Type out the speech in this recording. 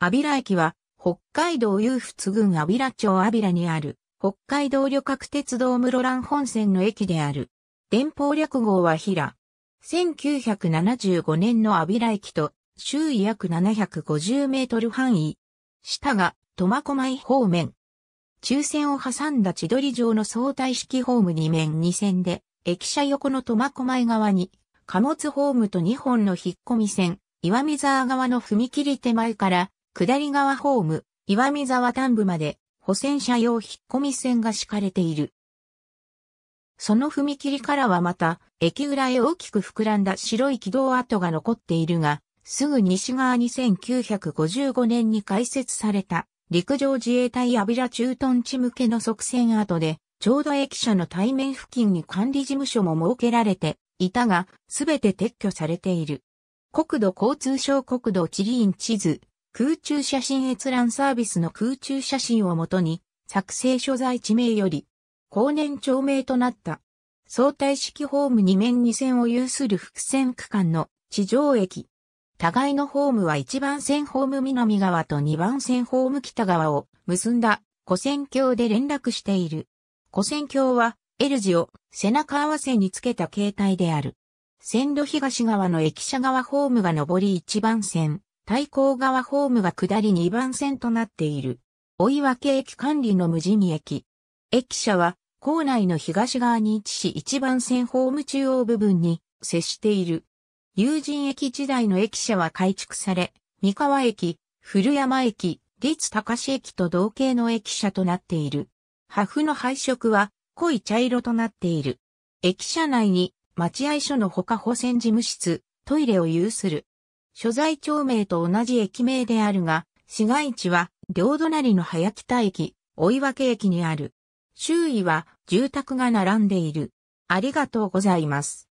安平駅は、北海道有仏郡安平町安平にある、北海道旅客鉄道室蘭本線の駅である。電報略号は平。1975年の安平駅と、周囲約750メートル範囲。下が、苫小牧方面。中線を挟んだ千鳥城の相対式ホーム2面2線で、駅舎横の苫小牧側に、貨物ホームと2本の引っ込み線、岩見沢側の踏切手前から、下り側ホーム、岩見沢端部まで、保線車用引っ込み線が敷かれている。その踏切からはまた、駅裏へ大きく膨らんだ白い軌道跡が残っているが、すぐ西側に1955年に開設された、陸上自衛隊アビラ駐屯地向けの側線跡で、ちょうど駅舎の対面付近に管理事務所も設けられていたが、すべて撤去されている。国土交通省国土地理院地図、空中写真閲覧サービスの空中写真をもとに、作成所在地名より、後年町名となった。相対式ホーム2面2線を有する複線区間の地上駅。互いのホームは1番線ホーム南側と2番線ホーム北側を結んだ古線橋で連絡している。古線橋は L 字を背中合わせにつけた形態である。線路東側の駅舎側ホームが上り1番線、対向側ホームは下り2番線となっている。追い分け駅管理の無人駅。駅舎は、構内の東側に位置し1番線ホーム中央部分に接している。友人駅時代の駅舎は改築され、三河駅、古山駅、立高市駅と同型の駅舎となっている。破風の配色は濃い茶色となっている。駅舎内に待合所のほか保線事務室、トイレを有する。所在町名と同じ駅名であるが、市街地は両隣の早北駅、追分駅にある。周囲は住宅が並んでいる。ありがとうございます。